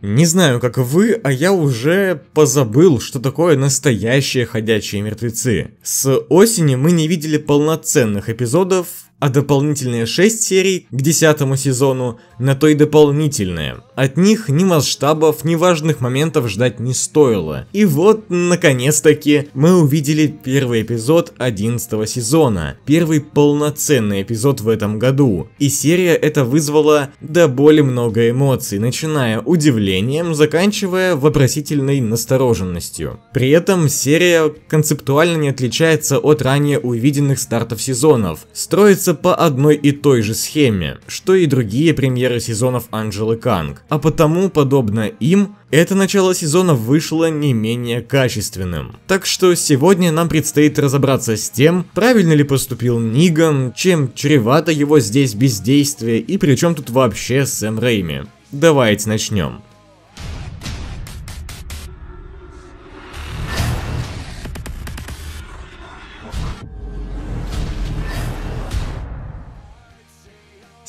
Не знаю, как вы, а я уже позабыл, что такое настоящие ходячие мертвецы. С осени мы не видели полноценных эпизодов, а дополнительные 6 серий к 10 сезону на то и дополнительные. От них ни масштабов, ни важных моментов ждать не стоило. И вот, наконец-таки, мы увидели первый эпизод 11 сезона, первый полноценный эпизод в этом году. И серия эта вызвала до боли много эмоций, начиная удивлением, заканчивая вопросительной настороженностью. При этом серия концептуально не отличается от ранее увиденных стартов сезонов. Строится делается по одной и той же схеме, что и другие премьеры сезонов Анджелы Канг, а потому, подобно им, это начало сезона вышло не менее качественным. Так что сегодня нам предстоит разобраться с тем, правильно ли поступил Ниган, чем чревато его здесь бездействие и при чем тут вообще Сэм Рэйми. Давайте начнем.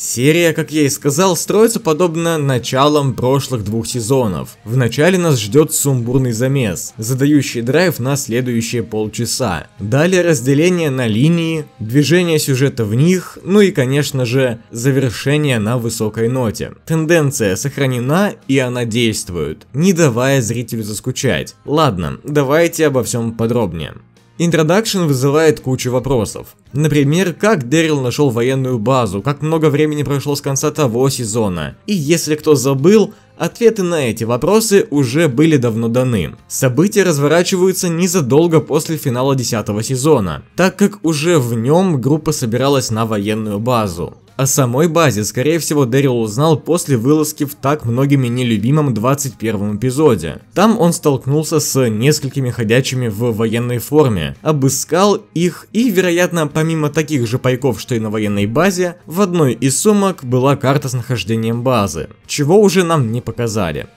Серия, как я и сказал, строится подобно началам прошлых двух сезонов. В начале нас ждет сумбурный замес, задающий драйв на следующие полчаса. Далее разделение на линии, движение сюжета в них, ну и конечно же завершение на высокой ноте. Тенденция сохранена и она действует, не давая зрителю заскучать. Ладно, давайте обо всем подробнее. Introduction вызывает кучу вопросов. Например, как Дэрил нашел военную базу, как много времени прошло с конца того сезона. И если кто забыл, ответы на эти вопросы уже были давно даны. События разворачиваются незадолго после финала 10 сезона, так как уже в нем группа собиралась на военную базу. О самой базе, скорее всего, Дэрил узнал после вылазки в так многими нелюбимом 21 эпизоде. Там он столкнулся с несколькими ходячими в военной форме, обыскал их и, вероятно, помимо таких же пайков, что и на военной базе, в одной из сумок была карта с нахождением базы, чего уже нам не показали.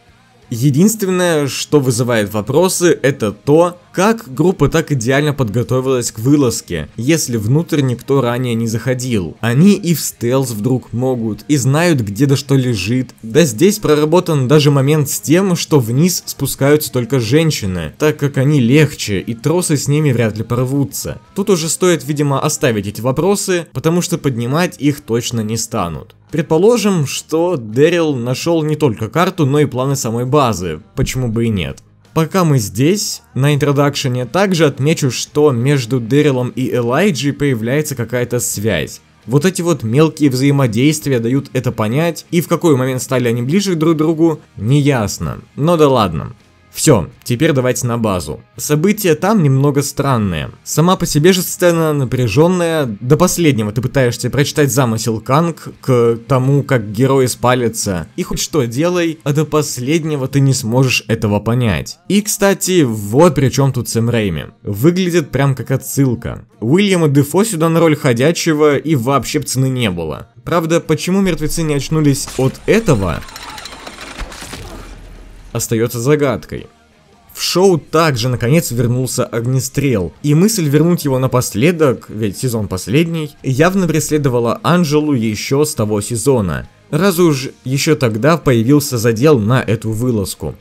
Единственное, что вызывает вопросы, это то, как группа так идеально подготовилась к вылазке, если внутрь никто ранее не заходил? Они и в стелс вдруг могут, и знают где да что лежит. Да здесь проработан даже момент с тем, что вниз спускаются только женщины, так как они легче, и тросы с ними вряд ли порвутся. Тут уже стоит, видимо, оставить эти вопросы, потому что поднимать их точно не станут. Предположим, что Дэрил нашел не только карту, но и планы самой базы, почему бы и нет. Пока мы здесь, на интродакшене, также отмечу, что между Дэрилом и Элайджи появляется какая-то связь. Вот эти вот мелкие взаимодействия дают это понять, и в какой момент стали они ближе друг к другу, неясно. Но ну да ладно. Все, теперь давайте на базу. События там немного странные. Сама по себе же сцена напряженная. До последнего ты пытаешься прочитать замысел Канг к тому, как герои спалятся. И хоть что делай, а до последнего ты не сможешь этого понять. И, кстати, вот при чем тут Сэм Рэйми. Выглядит прям как отсылка. Уильяма Дефо сюда на роль ходячего и вообще цены не было. Правда, почему мертвецы не очнулись от этого, остается загадкой. В шоу также наконец вернулся Огнестрел, и мысль вернуть его напоследок, ведь сезон последний, явно преследовала Анжелу еще с того сезона. Раз уж еще тогда появился задел на эту вылазку.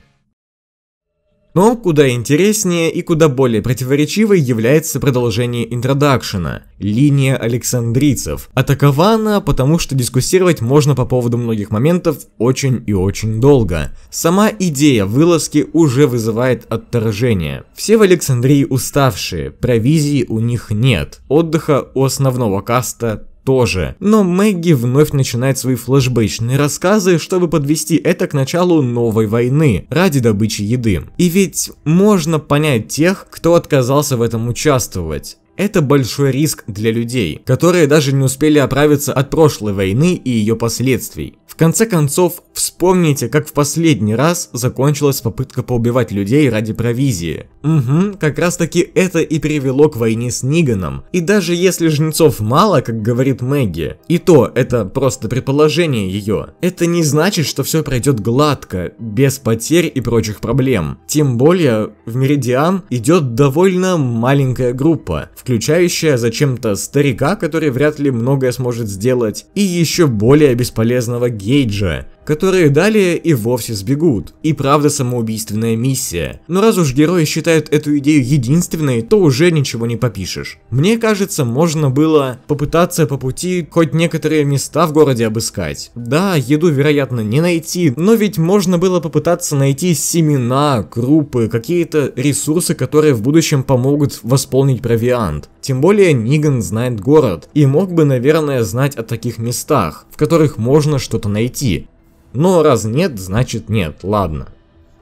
Но куда интереснее и куда более противоречивой является продолжение интродакшена – линия Александрийцев. Атакована, потому что дискуссировать можно по поводу многих моментов очень и очень долго. Сама идея вылазки уже вызывает отторжение. Все в Александрии уставшие, провизии у них нет, отдыха у основного каста тоже. Но Мэгги вновь начинает свои флешбэчные рассказы, чтобы подвести это к началу новой войны ради добычи еды. И ведь можно понять тех, кто отказался в этом участвовать. Это большой риск для людей, которые даже не успели оправиться от прошлой войны и ее последствий конце концов, вспомните, как в последний раз закончилась попытка поубивать людей ради провизии. Угу, как раз таки это и привело к войне с Ниганом. И даже если жнецов мало, как говорит Мэгги, и то это просто предположение ее, это не значит, что все пройдет гладко, без потерь и прочих проблем. Тем более, в Меридиан идет довольно маленькая группа, включающая зачем-то старика, который вряд ли многое сможет сделать, и еще более бесполезного гения Гейджа которые далее и вовсе сбегут. И правда самоубийственная миссия. Но раз уж герои считают эту идею единственной, то уже ничего не попишешь. Мне кажется, можно было попытаться по пути хоть некоторые места в городе обыскать. Да, еду вероятно не найти, но ведь можно было попытаться найти семена, крупы, какие-то ресурсы, которые в будущем помогут восполнить провиант. Тем более Ниган знает город и мог бы, наверное, знать о таких местах, в которых можно что-то найти. Но раз нет, значит нет, ладно.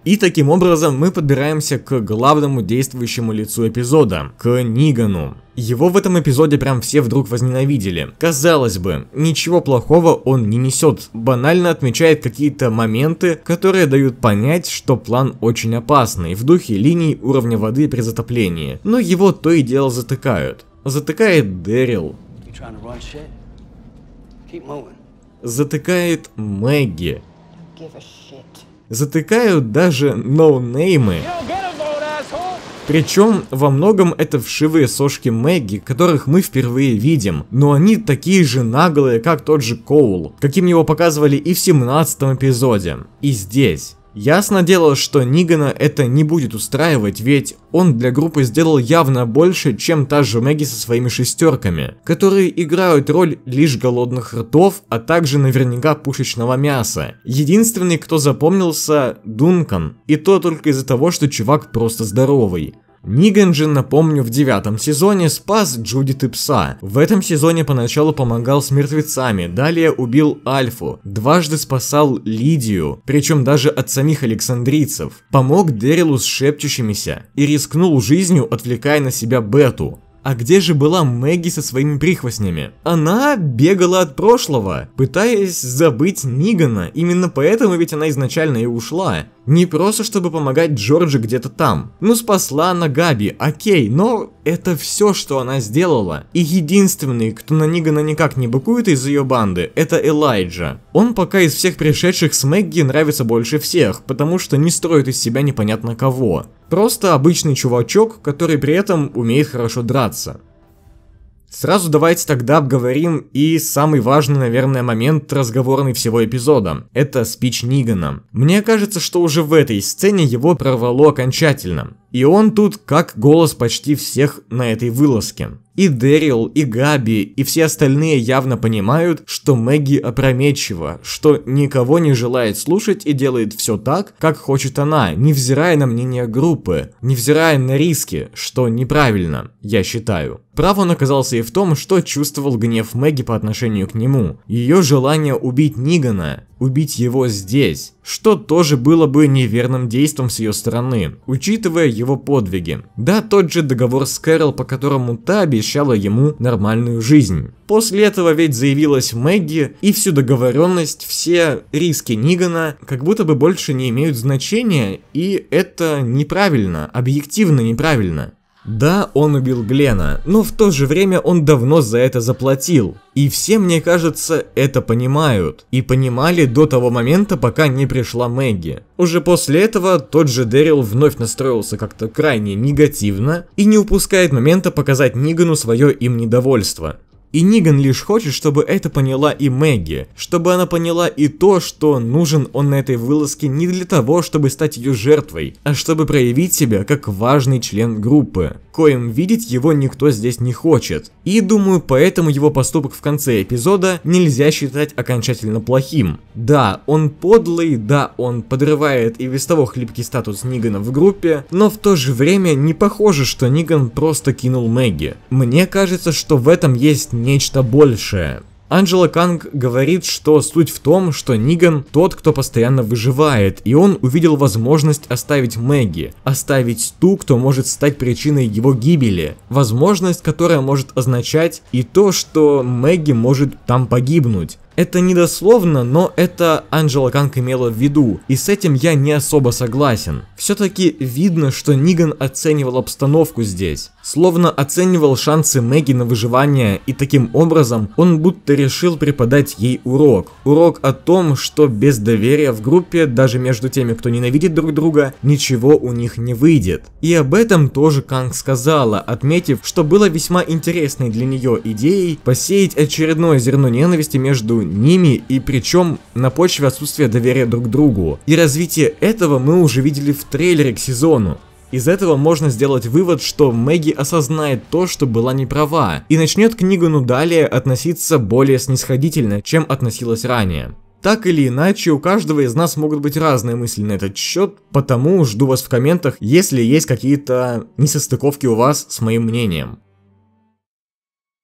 И таким образом мы подбираемся к главному действующему лицу эпизода, к Нигану. Его в этом эпизоде прям все вдруг возненавидели. Казалось бы, ничего плохого он не несет, банально отмечает какие-то моменты, которые дают понять, что план очень опасный, в духе линий уровня воды при затоплении, но его то и дело затыкают. Затыкает Дэрил. Keep затыкает Мэгги. Затыкают даже ноунеймы. Причем во многом это вшивые сошки Мэгги, которых мы впервые видим, но они такие же наглые, как тот же Коул, каким его показывали и в 17 эпизоде, и здесь. Ясно дело, что Нигана это не будет устраивать, ведь он для группы сделал явно больше, чем та же Мэгги со своими шестерками, которые играют роль лишь голодных ртов, а также наверняка пушечного мяса. Единственный, кто запомнился, Дункан, и то только из-за того, что чувак просто здоровый. Ниган же, напомню, в девятом сезоне спас Джудит и пса. В этом сезоне поначалу помогал с мертвецами, далее убил Альфу, дважды спасал Лидию, причем даже от самих александрийцев. Помог Дэрилу с шепчущимися и рискнул жизнью, отвлекая на себя Бету. А где же была Мэгги со своими прихвостнями? Она бегала от прошлого, пытаясь забыть Нигана, именно поэтому ведь она изначально и ушла. Не просто, чтобы помогать Джорджи где-то там. Ну, спасла она Габи, окей, но это все, что она сделала. И единственный, кто на Нигана никак не быкует из ее банды, это Элайджа. Он пока из всех пришедших с Мэгги нравится больше всех, потому что не строит из себя непонятно кого. Просто обычный чувачок, который при этом умеет хорошо драться. Сразу давайте тогда обговорим и самый важный, наверное, момент разговорный всего эпизода. Это спич Нигана. Мне кажется, что уже в этой сцене его прорвало окончательно. И он тут как голос почти всех на этой вылазке. И Дэрил, и Габи, и все остальные явно понимают, что Мэгги опрометчива, что никого не желает слушать и делает все так, как хочет она, невзирая на мнение группы, невзирая на риски, что неправильно, я считаю. Прав он оказался и в том, что чувствовал гнев Мэгги по отношению к нему. Ее желание убить Нигана, убить его здесь что тоже было бы неверным действом с ее стороны, учитывая его подвиги. Да, тот же договор с Кэрол, по которому та обещала ему нормальную жизнь. После этого ведь заявилась Мэгги, и всю договоренность, все риски Нигана как будто бы больше не имеют значения, и это неправильно, объективно неправильно. Да, он убил Глена, но в то же время он давно за это заплатил. И все, мне кажется, это понимают. И понимали до того момента, пока не пришла Мэгги. Уже после этого тот же Дэрил вновь настроился как-то крайне негативно и не упускает момента показать Нигану свое им недовольство. И Ниган лишь хочет, чтобы это поняла и Мэгги, чтобы она поняла и то, что нужен он на этой вылазке не для того, чтобы стать ее жертвой, а чтобы проявить себя как важный член группы, коим видеть его никто здесь не хочет. И думаю, поэтому его поступок в конце эпизода нельзя считать окончательно плохим. Да, он подлый, да, он подрывает и без того хлипкий статус Нигана в группе, но в то же время не похоже, что Ниган просто кинул Мэгги. Мне кажется, что в этом есть нечто большее. Анджела Канг говорит, что суть в том, что Ниган тот, кто постоянно выживает, и он увидел возможность оставить Мэгги, оставить ту, кто может стать причиной его гибели, возможность, которая может означать и то, что Мэгги может там погибнуть. Это недословно, но это Анджела Канг имела в виду, и с этим я не особо согласен. Все-таки видно, что Ниган оценивал обстановку здесь словно оценивал шансы Мэгги на выживание, и таким образом он будто решил преподать ей урок. Урок о том, что без доверия в группе, даже между теми, кто ненавидит друг друга, ничего у них не выйдет. И об этом тоже Канг сказала, отметив, что было весьма интересной для нее идеей посеять очередное зерно ненависти между ними и причем на почве отсутствия доверия друг другу. И развитие этого мы уже видели в трейлере к сезону. Из этого можно сделать вывод, что Мэгги осознает то, что была неправа, и начнет книгу ну далее относиться более снисходительно, чем относилась ранее. Так или иначе, у каждого из нас могут быть разные мысли на этот счет, потому жду вас в комментах, если есть какие-то несостыковки у вас с моим мнением.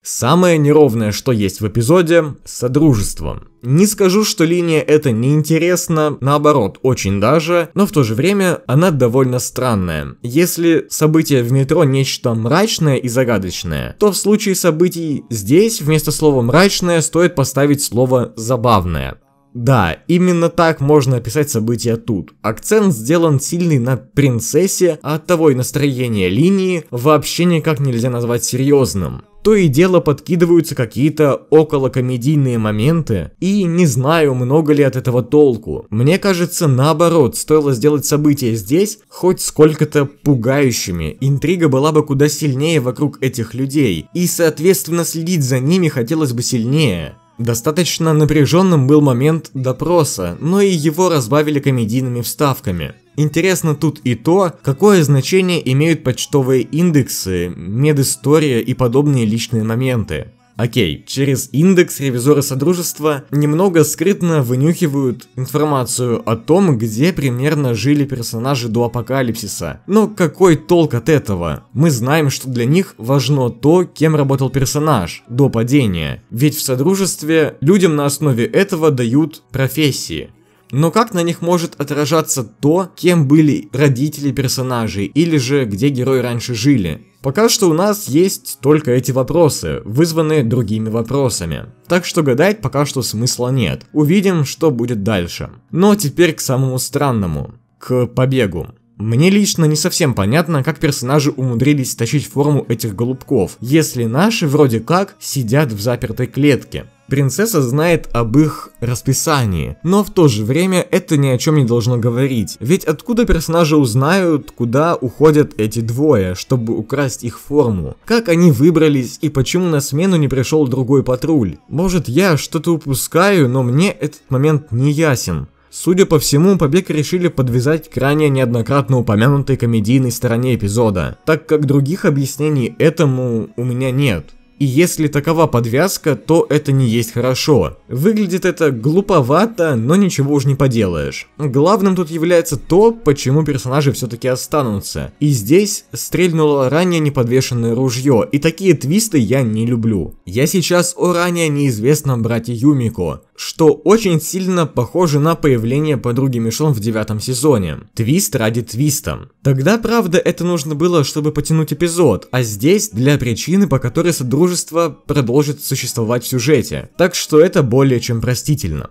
Самое неровное, что есть в эпизоде – Содружество. Не скажу, что линия эта неинтересна, наоборот, очень даже, но в то же время она довольно странная. Если событие в метро нечто мрачное и загадочное, то в случае событий здесь вместо слова «мрачное» стоит поставить слово «забавное». Да, именно так можно описать события тут. Акцент сделан сильный на принцессе, а от того и настроение линии вообще никак нельзя назвать серьезным то и дело подкидываются какие-то околокомедийные моменты, и не знаю, много ли от этого толку. Мне кажется, наоборот, стоило сделать события здесь хоть сколько-то пугающими, интрига была бы куда сильнее вокруг этих людей, и, соответственно, следить за ними хотелось бы сильнее. Достаточно напряженным был момент допроса, но и его разбавили комедийными вставками. Интересно тут и то, какое значение имеют почтовые индексы, медистория и подобные личные моменты. Окей, через индекс ревизоры Содружества немного скрытно вынюхивают информацию о том, где примерно жили персонажи до апокалипсиса. Но какой толк от этого? Мы знаем, что для них важно то, кем работал персонаж до падения. Ведь в Содружестве людям на основе этого дают профессии. Но как на них может отражаться то, кем были родители персонажей, или же где герои раньше жили? Пока что у нас есть только эти вопросы, вызванные другими вопросами. Так что гадать пока что смысла нет. Увидим, что будет дальше. Но теперь к самому странному. К побегу. Мне лично не совсем понятно, как персонажи умудрились тащить форму этих голубков, если наши вроде как сидят в запертой клетке. Принцесса знает об их расписании, но в то же время это ни о чем не должно говорить, ведь откуда персонажи узнают, куда уходят эти двое, чтобы украсть их форму, как они выбрались и почему на смену не пришел другой патруль. Может я что-то упускаю, но мне этот момент не ясен. Судя по всему, побег решили подвязать к ранее неоднократно упомянутой комедийной стороне эпизода, так как других объяснений этому у меня нет. И если такова подвязка, то это не есть хорошо. Выглядит это глуповато, но ничего уж не поделаешь. Главным тут является то, почему персонажи все-таки останутся. И здесь стрельнуло ранее неподвешенное ружье, и такие твисты я не люблю. Я сейчас о ранее неизвестном брате Юмико что очень сильно похоже на появление подруги Мишон в девятом сезоне. Твист ради твиста. Тогда, правда, это нужно было, чтобы потянуть эпизод, а здесь для причины, по которой Содружество продолжит существовать в сюжете. Так что это более чем простительно.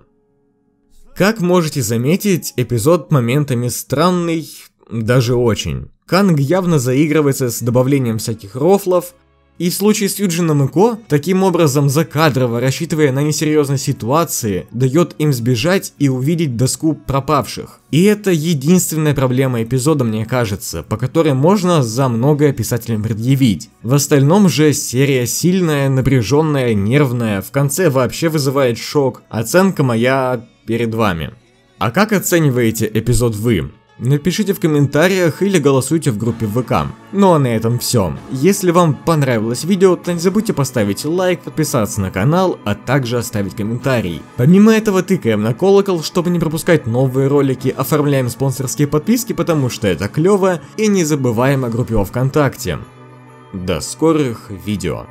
Как можете заметить, эпизод моментами странный, даже очень. Канг явно заигрывается с добавлением всяких рофлов, и в случае с Юджином и Ко, таким образом закадрово, рассчитывая на несерьезные ситуации, дает им сбежать и увидеть доску пропавших. И это единственная проблема эпизода, мне кажется, по которой можно за многое писателям предъявить. В остальном же серия сильная, напряженная, нервная, в конце вообще вызывает шок. Оценка моя перед вами. А как оцениваете эпизод вы? Напишите в комментариях или голосуйте в группе ВК. Ну а на этом все. Если вам понравилось видео, то не забудьте поставить лайк, подписаться на канал, а также оставить комментарий. Помимо этого тыкаем на колокол, чтобы не пропускать новые ролики, оформляем спонсорские подписки, потому что это клево, и не забываем о группе ВКонтакте. До скорых видео.